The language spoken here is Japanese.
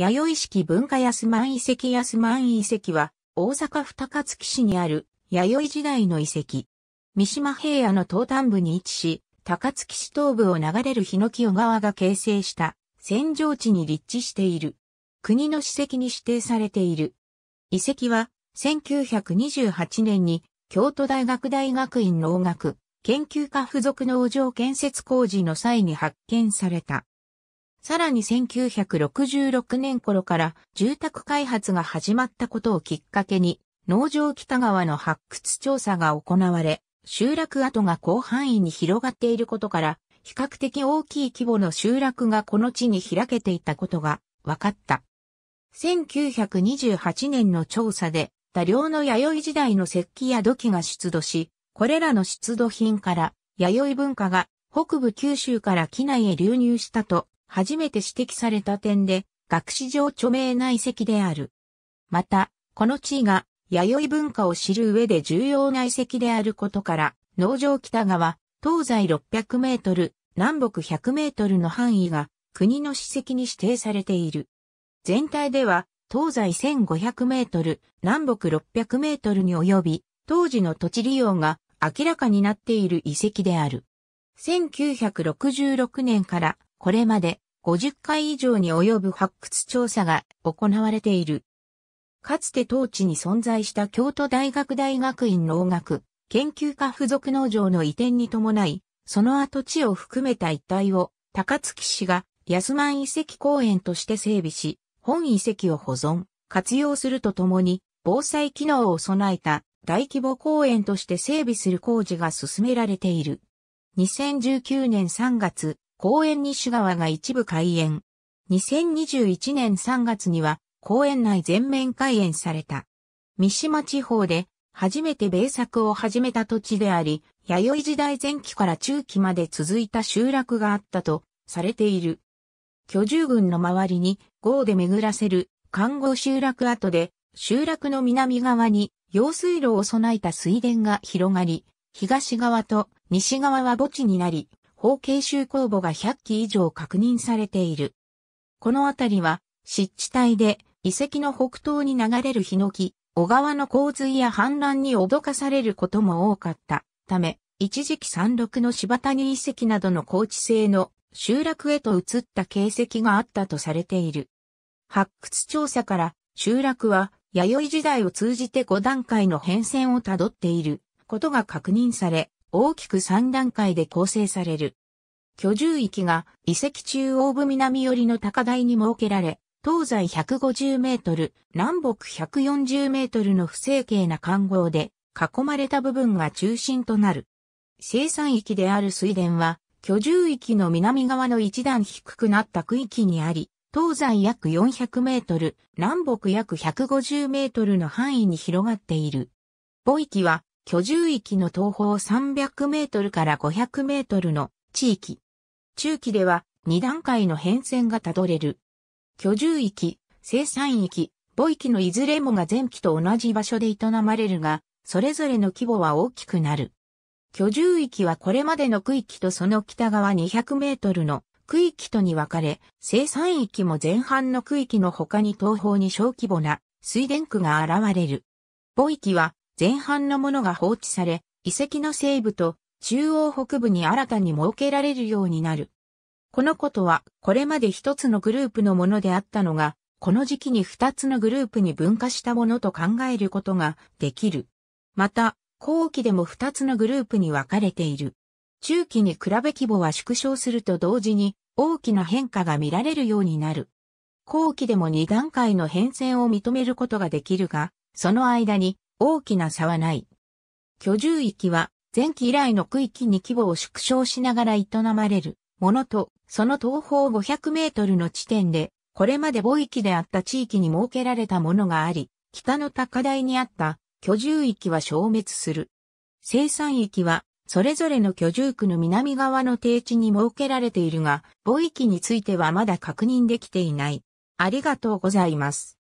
弥生式文化安満遺跡安満遺跡は、大阪府高槻市にある、弥生時代の遺跡。三島平野の東端部に位置し、高槻市東部を流れる日の清川が形成した、扇状地に立地している。国の史跡に指定されている。遺跡は、1928年に、京都大学大学院農学研究科附属農場建設工事の際に発見された。さらに1966年頃から住宅開発が始まったことをきっかけに、農場北側の発掘調査が行われ、集落跡が広範囲に広がっていることから、比較的大きい規模の集落がこの地に開けていたことが分かった。1928年の調査で、多量の弥生時代の石器や土器が出土し、これらの出土品から、弥生文化が北部九州から機内へ流入したと初めて指摘された点で、学史上著名な遺跡である。また、この地位が、弥生文化を知る上で重要な遺跡であることから、農場北側、東西600メートル、南北100メートルの範囲が、国の史跡に指定されている。全体では、東西1500メートル、南北600メートルに及び、当時の土地利用が明らかになっている遺跡である。1966年からこれまで50回以上に及ぶ発掘調査が行われている。かつて当地に存在した京都大学大学院農学研究科付属農場の移転に伴い、その跡地を含めた一帯を高槻市が安満遺跡公園として整備し、本遺跡を保存、活用するとともに防災機能を備えた大規模公園として整備する工事が進められている。2019年3月、公園西側が一部開園。2021年3月には公園内全面開園された。三島地方で初めて米作を始めた土地であり、弥生時代前期から中期まで続いた集落があったとされている。居住群の周りに豪で巡らせる看護集落跡で集落の南側に用水路を備えた水田が広がり、東側と西側は墓地になり、法形集公墓が100基以上確認されている。この辺りは、湿地帯で、遺跡の北東に流れるヒノキ、小川の洪水や氾濫に脅かされることも多かったため、一時期山麓の柴谷遺跡などの高地性の集落へと移った形跡があったとされている。発掘調査から集落は弥生時代を通じて5段階の変遷をたどっていることが確認され、大きく3段階で構成される。居住域が遺跡中央部南寄りの高台に設けられ、東西150メートル、南北140メートルの不整形な環合で囲まれた部分が中心となる。生産域である水田は、居住域の南側の一段低くなった区域にあり、東西約400メートル、南北約150メートルの範囲に広がっている。母域は居住域の東方300メートルから500メートルの地域。中期では2段階の変遷がたどれる。居住域、生産域、母域のいずれもが前期と同じ場所で営まれるが、それぞれの規模は大きくなる。居住域はこれまでの区域とその北側200メートルの区域とに分かれ、生産域も前半の区域の他に東方に小規模な水田区が現れる。母域は前半のものが放置され、遺跡の西部と中央北部に新たに設けられるようになる。このことは、これまで一つのグループのものであったのが、この時期に二つのグループに分化したものと考えることができる。また、後期でも二つのグループに分かれている。中期に比べ規模は縮小すると同時に大きな変化が見られるようになる。後期でも2段階の変遷を認めることができるが、その間に大きな差はない。居住域は前期以来の区域に規模を縮小しながら営まれるものと、その東方500メートルの地点で、これまで母域であった地域に設けられたものがあり、北の高台にあった居住域は消滅する。生産域は、それぞれの居住区の南側の低地に設けられているが、母域についてはまだ確認できていない。ありがとうございます。